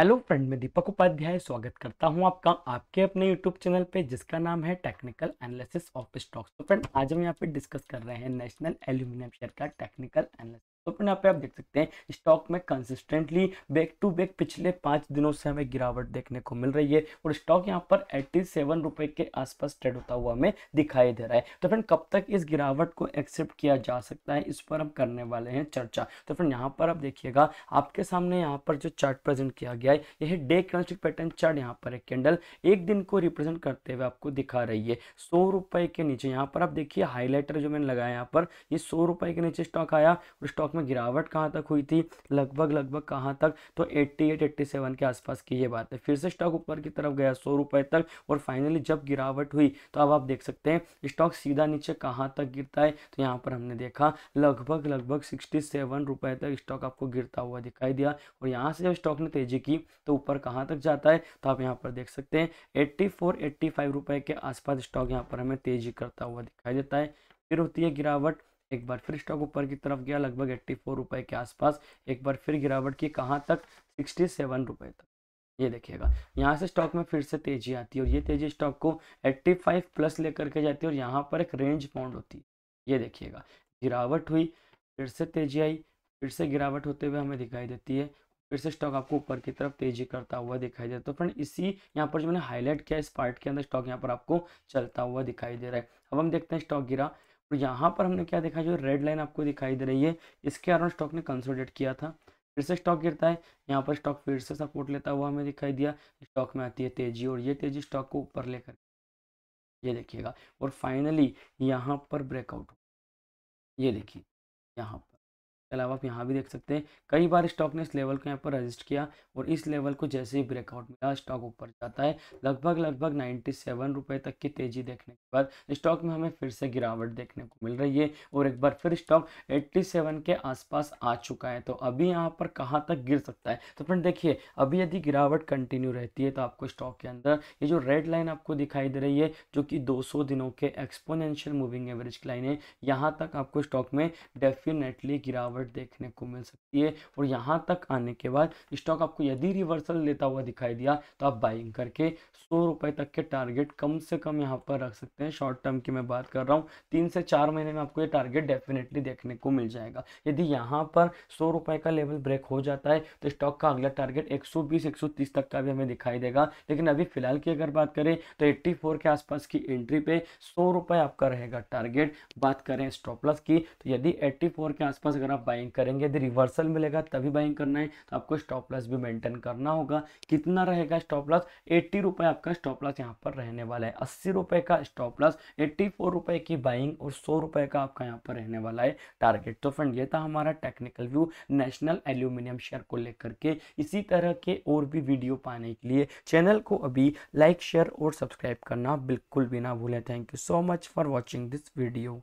hello friend मैं दीपक उपाध्याय स्वागत करता हूं आपका आपके अपने यूट्यूब चैनल पे जिसका नाम है टेक्निकल एनालिसिस ऑफ स्टॉक्स तो फ्रेंड आज हम यहाँ पे डिस्कस कर रहे हैं नेशनल एल्यूमिनियम शेयर का टेक्निकल एनालिसिस तो अपने आप पे आप देख सकते हैं स्टॉक में कंसिस्टेंटली बैक टू बैक पिछले पाँच दिनों से हमें गिरावट देखने को मिल रही है और स्टॉक यहाँ पर एट्टी सेवन रुपये के आसपास ट्रेड होता हुआ हमें दिखाई दे रहा है तो फ्रेंड कब तक इस गिरावट को एक्सेप्ट किया जा सकता है इस पर हम करने वाले हैं चर्चा तो फ्रेंड यहाँ पर आप देखिएगा आपके सामने यहाँ पर जो चार्ट प्रेजेंट किया गया है यह डे क्रस्टिक पैटर्न चार्ट यहाँ पर एक कैंडल एक दिन को रिप्रेजेंट करते हुए आपको दिखा रही है सौ के नीचे यहाँ पर आप देखिए हाईलाइटर जो मैंने लगाया यहाँ पर ये सौ के नीचे स्टॉक आया और स्टॉक स्टॉक में गिरावट कहाँ तक हुई थी लगभग लगभग कहाँ तक तो 88 87 के आसपास की ये बात है फिर से स्टॉक ऊपर की तरफ गया सौ रुपये तक और फाइनली जब गिरावट हुई तो अब आप देख सकते हैं स्टॉक सीधा नीचे कहाँ तक गिरता है तो यहाँ पर हमने देखा लगभग लगभग सिक्सटी सेवन रुपये तक स्टॉक आपको गिरता हुआ दिखाई दिया और यहाँ से जब स्टॉक ने तेजी की तो ऊपर कहाँ तक जाता है तो आप यहाँ पर देख सकते हैं एट्टी फोर एट्टी फाइव रुपये के आसपास स्टॉक यहाँ पर हमें तेजी करता हुआ दिखाई देता है फिर होती है गिरावट एक बार फिर स्टॉक ऊपर की तरफ गया लगभग एट्टी फोर रुपए के आसपास एक बार फिर गिरावट की कहाँ तक सिक्सटी सेवन रुपए तक ये देखिएगा यहाँ से स्टॉक में फिर से तेजी आती है और ये तेजी स्टॉक को 85 प्लस लेकर के जाती है और यहाँ पर एक रेंज पाउंड होती है ये देखिएगा गिरावट हुई फिर से तेजी आई फिर से गिरावट होते हुए हमें दिखाई देती है फिर से स्टॉक आपको ऊपर की तरफ तेजी करता हुआ दिखाई देता है तो फ्रेंड इसी यहाँ पर जो मैंने हाईलाइट किया इस पार्ट के अंदर स्टॉक यहाँ पर आपको चलता हुआ दिखाई दे रहा है अब हम देखते हैं स्टॉक गिरा और तो यहाँ पर हमने क्या देखा जो रेड लाइन आपको दिखाई दे रही है इसके कारण स्टॉक ने कंसोलिडेट किया था फिर से स्टॉक गिरता है यहाँ पर स्टॉक फिर से सपोर्ट लेता हुआ हमें दिखाई दिया स्टॉक में आती है तेजी और ये तेजी स्टॉक को ऊपर लेकर ये देखिएगा और फाइनली यहाँ पर ब्रेकआउट ये देखिए यहाँ अलावा आप यहाँ भी देख सकते हैं कई बार स्टॉक ने इस लेवल को यहाँ पर रजिस्ट किया और इस लेवल को जैसे ही ब्रेकआउट मिला स्टॉक ऊपर जाता है लगभग लगभग नाइन्टी सेवन रुपये तक की तेजी देखने के बाद स्टॉक में हमें फिर से गिरावट देखने को मिल रही है और एक बार फिर स्टॉक एट्टी सेवन के आसपास आ चुका है तो अभी यहाँ पर कहाँ तक गिर सकता है तो फ्रेंड देखिए अभी यदि गिरावट कंटिन्यू रहती है तो आपको स्टॉक के अंदर ये जो रेड लाइन आपको दिखाई दे रही है जो कि दो दिनों के एक्सपोनेंशियल मूविंग एवरेज की लाइन है यहाँ तक आपको स्टॉक में डेफिनेटली गिरावट गिरावट देखने को मिल सकती है और यहाँ तक आने के बाद स्टॉक आपको यदि रिवर्सल लेता हुआ दिखाई दिया तो आप बाइंग करके सौ रुपये तक के टारगेट कम से कम यहाँ पर रख सकते हैं शॉर्ट टर्म की मैं बात कर रहा हूँ तीन से चार महीने में आपको ये टारगेट डेफिनेटली देखने को मिल जाएगा यदि यहाँ पर सौ रुपये का लेवल ब्रेक हो जाता है तो स्टॉक का अगला टारगेट एक सौ तक का भी हमें दिखाई देगा लेकिन अभी फिलहाल की अगर बात करें तो एट्टी के आसपास की एंट्री पे सौ आपका रहेगा टारगेट बात करें स्टॉपलस की तो यदि एट्टी के आसपास अगर आप बाइंग करेंगे यदि रिवर्सल मिलेगा तभी बाइंग करना है तो आपको स्टॉप लॉस भी मेंटेन करना होगा कितना रहेगा स्टॉप लॉस एट्टी रुपये आपका स्टॉप लॉस यहाँ पर रहने वाला है अस्सी रुपये का स्टॉप लॉस एट्टी फोर रुपये की बाइंग और सौ रुपये का आपका यहाँ पर रहने वाला है टारगेट तो फ्रेंड ये था हमारा technical view national aluminium share को लेकर के इसी तरह के और भी वीडियो पाने के लिए चैनल को अभी लाइक शेयर और सब्सक्राइब करना बिल्कुल भी ना भूलें thank you so much for watching this video